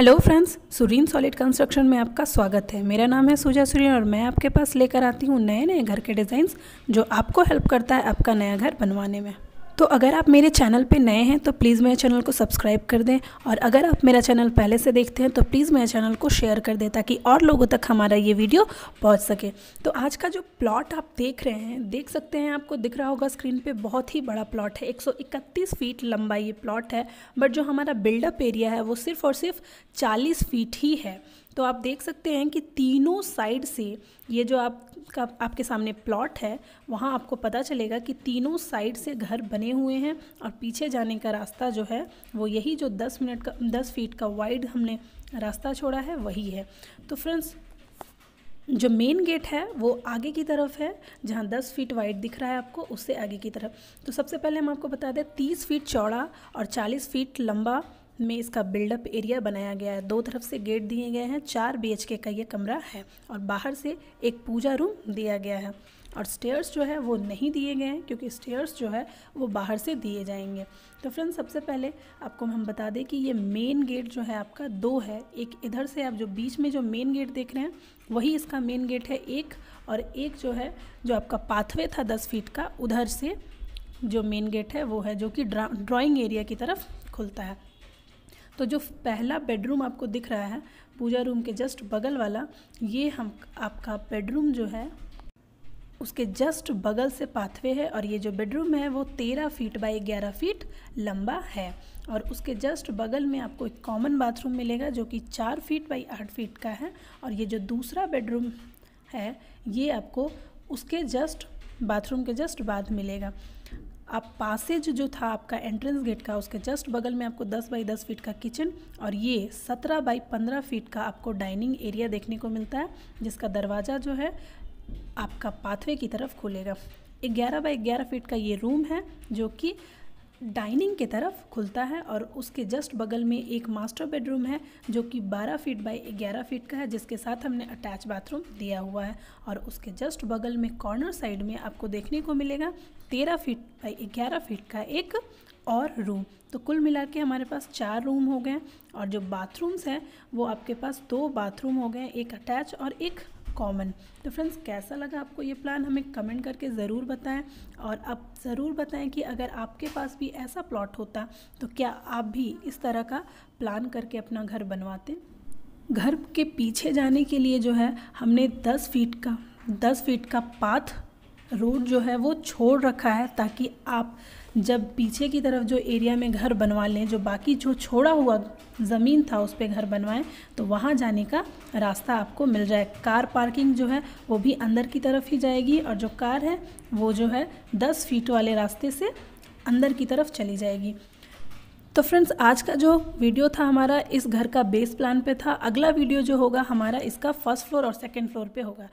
hello friends सुरीन solid construction में आपका स्वागत है मेरा नाम है सूजा सुरीन और मैं आपके पास लेकर आती हूँ नए नए घर के डिज़ाइंस जो आपको हेल्प करता है आपका नया घर बनवाने में तो अगर आप मेरे चैनल पे नए हैं तो प्लीज़ मेरे चैनल को सब्सक्राइब कर दें और अगर आप मेरा चैनल पहले से देखते हैं तो प्लीज़ मेरे चैनल को शेयर कर दें ताकि और लोगों तक हमारा ये वीडियो पहुँच सके तो आज का जो प्लॉट आप देख रहे हैं देख सकते हैं आपको दिख रहा होगा स्क्रीन पर बहुत ही बड़ा प्लॉट है एक फीट लंबा ये प्लॉट है बट जो हमारा बिल्डअप एरिया है वो सिर्फ और सिर्फ चालीस फीट ही है तो आप देख सकते हैं कि तीनों साइड से ये जो आपका आपके सामने प्लॉट है वहाँ आपको पता चलेगा कि तीनों साइड से घर बने हुए हैं और पीछे जाने का रास्ता जो है वो यही जो दस मिनट का दस फीट का वाइड हमने रास्ता छोड़ा है वही है तो फ्रेंड्स जो मेन गेट है वो आगे की तरफ है जहाँ 10 फीट वाइड दिख रहा है आपको उससे आगे की तरफ तो सबसे पहले हम आपको बता दें 30 फीट चौड़ा और 40 फीट लंबा में इसका बिल्डअप एरिया बनाया गया है दो तरफ से गेट दिए गए हैं चार बी का ये कमरा है और बाहर से एक पूजा रूम दिया गया है और स्टेयर्स जो है वो नहीं दिए गए हैं क्योंकि स्टेयर्स जो है वो बाहर से दिए जाएंगे तो फ्रेंड्स सबसे पहले आपको हम बता दें कि ये मेन गेट जो है आपका दो है एक इधर से आप जो बीच में जो मेन गेट देख रहे हैं वही इसका मेन गेट है एक और एक जो है जो आपका पाथवे था दस फीट का उधर से जो मेन गेट है वो है जो कि ड्रा ड्राॅइंग एरिया की तरफ खुलता है तो जो पहला बेडरूम आपको दिख रहा है पूजा रूम के जस्ट बगल वाला ये हम आपका बेडरूम जो है उसके जस्ट बगल से पाथवे है और ये जो बेडरूम है वो तेरह फीट बाई ग्यारह फीट लंबा है और उसके जस्ट बगल में आपको एक कॉमन बाथरूम मिलेगा जो कि चार फीट बाई आठ फीट का है और ये जो दूसरा बेडरूम है ये आपको उसके जस्ट बाथरूम के जस्ट बाद मिलेगा आप पासेज जो था आपका एंट्रेंस गेट का उसके जस्ट बगल में आपको 10 बाई 10 फीट का किचन और ये 17 बाई 15 फीट का आपको डाइनिंग एरिया देखने को मिलता है जिसका दरवाज़ा जो है आपका पाथवे की तरफ खुलेगा ग्यारह बाई ग्यारह फीट का ये रूम है जो कि डाइनिंग के तरफ खुलता है और उसके जस्ट बगल में एक मास्टर बेडरूम है जो कि 12 फीट बाय 11 फीट का है जिसके साथ हमने अटैच बाथरूम दिया हुआ है और उसके जस्ट बगल में कॉर्नर साइड में आपको देखने को मिलेगा 13 फीट बाय 11 फीट का एक और रूम तो कुल मिला के हमारे पास चार रूम हो गए और जो बाथरूम्स हैं वो आपके पास दो बाथरूम हो गए एक अटैच और एक कॉमन तो फ्रेंड्स कैसा लगा आपको ये प्लान हमें कमेंट करके ज़रूर बताएं और आप ज़रूर बताएं कि अगर आपके पास भी ऐसा प्लॉट होता तो क्या आप भी इस तरह का प्लान करके अपना घर बनवाते घर के पीछे जाने के लिए जो है हमने दस फीट का दस फीट का पाथ रोड जो है वो छोड़ रखा है ताकि आप जब पीछे की तरफ जो एरिया में घर बनवा लें जो बाकी जो छोड़ा हुआ ज़मीन था उस पर घर बनवाएं तो वहाँ जाने का रास्ता आपको मिल जाए कार पार्किंग जो है वो भी अंदर की तरफ ही जाएगी और जो कार है वो जो है दस फीट वाले रास्ते से अंदर की तरफ चली जाएगी तो फ्रेंड्स आज का जो वीडियो था हमारा इस घर का बेस प्लान पे था अगला वीडियो जो होगा हमारा इसका फर्स्ट फ्लोर और सेकंड फ्लोर पे होगा